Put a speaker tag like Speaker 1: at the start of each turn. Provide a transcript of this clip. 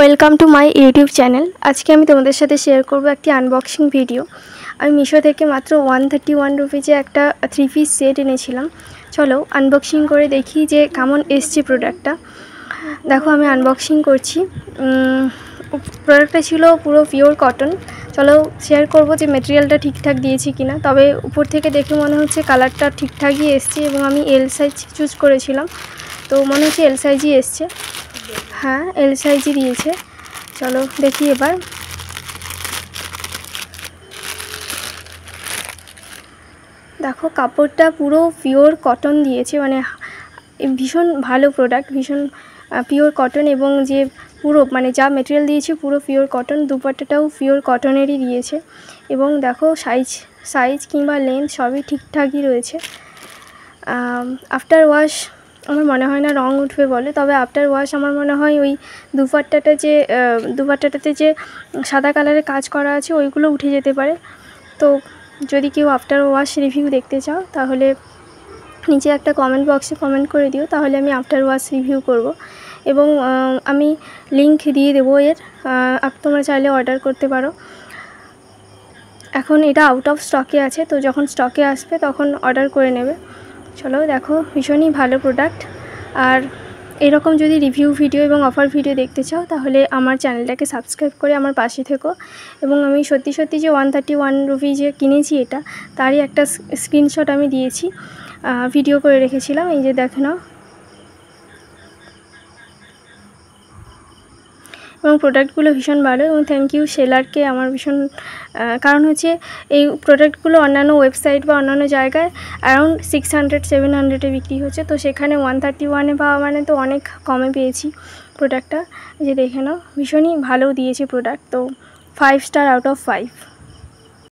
Speaker 1: welcome to my YouTube channel আজকে আমি তোমাদের সাথে শেয়ার করব একটি আনবক্সিং ভিডিও আমি মিশো থেকে মাত্র ওয়ান থার্টি ওয়ান রুপিজে একটা থ্রি পিস সেট এনেছিলাম চলো আনবক্সিং করে দেখি যে কেমন এসছে প্রোডাক্টটা দেখো আমি আনবক্সিং করছি প্রোডাক্টটা ছিল পুরো পিওর কটন চলো শেয়ার করব যে মেটেরিয়ালটা ঠিকঠাক দিয়েছি কিনা তবে উপর থেকে দেখে মনে হচ্ছে কালারটা ঠিকঠাকই এসছে এবং আমি এল সাইজ চুজ করেছিলাম তো মনে হচ্ছে এল সাইজই এসছে হ্যাঁ এল সাইজই দিয়েছে চলো দেখি এবার দেখো কাপড়টা পুরো পিওর কটন দিয়েছে মানে ভীষণ ভালো প্রোডাক্ট ভীষণ পিওর কটন এবং যে পুরো মানে যা মেটেরিয়াল দিয়েছে পুরো পিওর কটন দুপাট্টাটাও পিওর কটনেরই দিয়েছে এবং দেখো সাইজ সাইজ কিংবা লেন্থ সবই ঠিকঠাকই রয়েছে আফটার ওয়াশ আমার মনে হয় না রং উঠবে বলে তবে আফটার ওয়াশ আমার মনে হয় ওই দুপাট্টাটা যে দুপাট্টাটাতে যে সাদা কালারের কাজ করা আছে ওইগুলো উঠে যেতে পারে তো যদি কেউ আফটার ওয়াশ রিভিউ দেখতে চাও তাহলে নিচে একটা কমেন্ট বক্সে কমেন্ট করে দিও তাহলে আমি আফটার ওয়াশ রিভিউ করব এবং আমি লিংক দিয়ে দেবো এর তোমরা চাইলে অর্ডার করতে পারো এখন এটা আউট অফ স্টকে আছে তো যখন স্টকে আসবে তখন অর্ডার করে নেবে চলো দেখো ভীষণই ভালো প্রোডাক্ট আর এরকম যদি রিভিউ ভিডিও এবং অফার ভিডিও দেখতে চাও তাহলে আমার চ্যানেলটাকে সাবস্ক্রাইব করে আমার পাশে থেকো এবং আমি সত্যি সত্যি যে ওয়ান থার্টি ওয়ান রুপি যে কিনেছি এটা তারই একটা স্ক্রিনশট আমি দিয়েছি ভিডিও করে রেখেছিলাম এই যে দেখে নাও এবং প্রোডাক্টগুলো ভীষণ ভালো এবং থ্যাংক ইউ সেলারকে আমার ভীষণ কারণ হচ্ছে এই প্রোডাক্টগুলো অন্যান্য ওয়েবসাইট বা অন্যান্য জায়গায় অ্যারাউন্ড সিক্স হান্ড্রেড সেভেন হান্ড্রেডে বিক্রি হচ্ছে তো সেখানে ওয়ান থার্টি ওয়ানে পাওয়া মানে তো অনেক কমে পেয়েছি প্রোডাক্টটা যে দেখে নাও ভীষণই ভালো দিয়েছে প্রোডাক্ট তো five star out of five